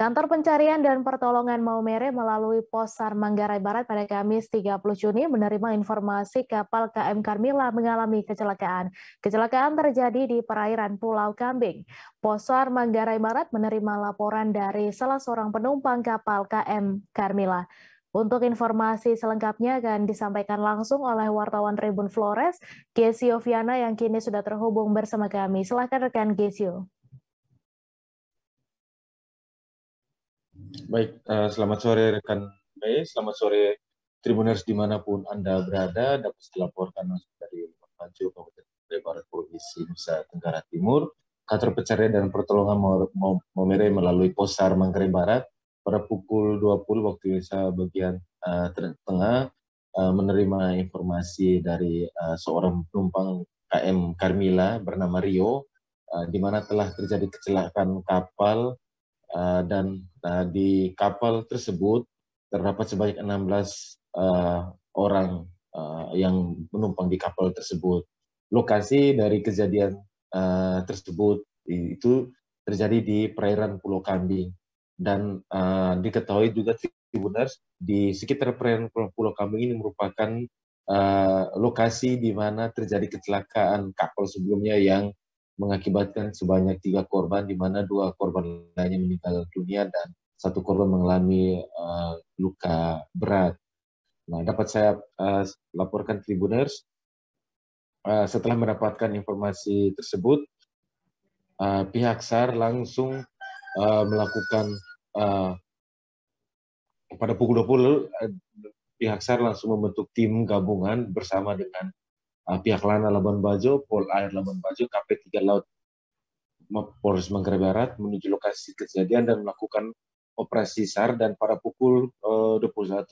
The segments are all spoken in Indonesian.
Kantor Pencarian dan Pertolongan Maumere melalui Pos Sar Manggarai Barat pada Kamis 30 Juni menerima informasi kapal KM Carmila mengalami kecelakaan. Kecelakaan terjadi di perairan Pulau Kambing. Pos Sar Manggarai Barat menerima laporan dari salah seorang penumpang kapal KM Carmila. Untuk informasi selengkapnya akan disampaikan langsung oleh wartawan Tribun Flores, Gesio Viana yang kini sudah terhubung bersama kami. Silahkan rekan Gesio. Baik, eh, selamat sore rekan Mei. selamat sore Tribuners dimanapun Anda berada dapat dilaporkan langsung dari Maju Kabupaten Barat Provinsi Nusa Tenggara Timur. Kantor Pencarian dan Pertolongan Momere melalui Posar Mangkering Barat pada pukul 20 waktu Indonesia bagian uh, tengah eh, menerima informasi dari seorang penumpang KM Carmila bernama Rio di mana telah terjadi kecelakaan kapal Eh, dan uh, di kapal tersebut terdapat sebanyak 16 uh, eh, orang uh, yang menumpang di kapal tersebut. Lokasi dari kejadian uh, tersebut itu terjadi di perairan Pulau Kambing dan uh, diketahui juga Tribuners di sekitar perairan Pulau Kambing ini merupakan uh, lokasi di mana terjadi kecelakaan kapal sebelumnya yang mengakibatkan sebanyak tiga korban, di mana dua korban lainnya meninggal dunia dan satu korban mengalami uh, luka berat. Nah, dapat saya uh, laporkan Tribuners. Uh, eh, setelah mendapatkan informasi tersebut, uh, pihak SAR langsung uh, melakukan uh, pada pukul 20 uh, pihak SAR langsung membentuk tim gabungan bersama dengan Ah, pihak Lana Labuan Bajo, Pol Air Labuan Bajo, KP3 Laut Polres Manggarai Barat menuju lokasi kejadian dan melakukan operasi SAR dan pada pukul eh, uh, 21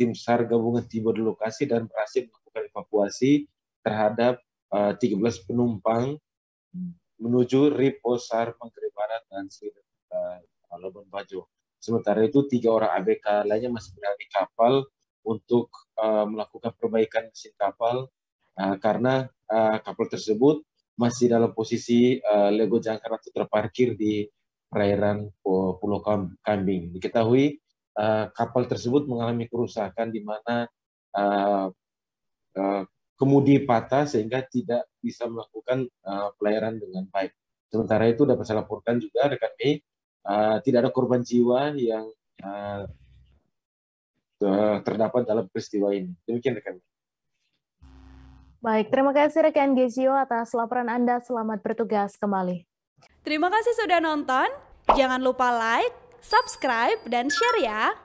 tim SAR gabungan tiba di lokasi dan berhasil melakukan evakuasi terhadap uh, eh, 13 penumpang menuju Ripo SAR Manggarai Barat dan uh, Labuan Bajo. Sementara itu tiga orang ABK lainnya masih berada di kapal untuk uh, melakukan perbaikan mesin kapal Eh, karena uh, kapal tersebut masih dalam posisi uh, lego jangkar atau terparkir di perairan Pulau Kambing. Diketahui uh, kapal tersebut mengalami kerusakan di mana uh, uh, kemudi patah sehingga tidak bisa melakukan uh, pelayaran dengan baik. Sementara itu dapat saya laporkan juga rekan Mei, uh, tidak ada korban jiwa yang uh, terdapat dalam peristiwa ini. Demikian rekan Mei. Baik, terima kasih rekan Gesio atas laporan Anda. Selamat bertugas kembali. Terima kasih sudah nonton. Jangan lupa like, subscribe, dan share ya.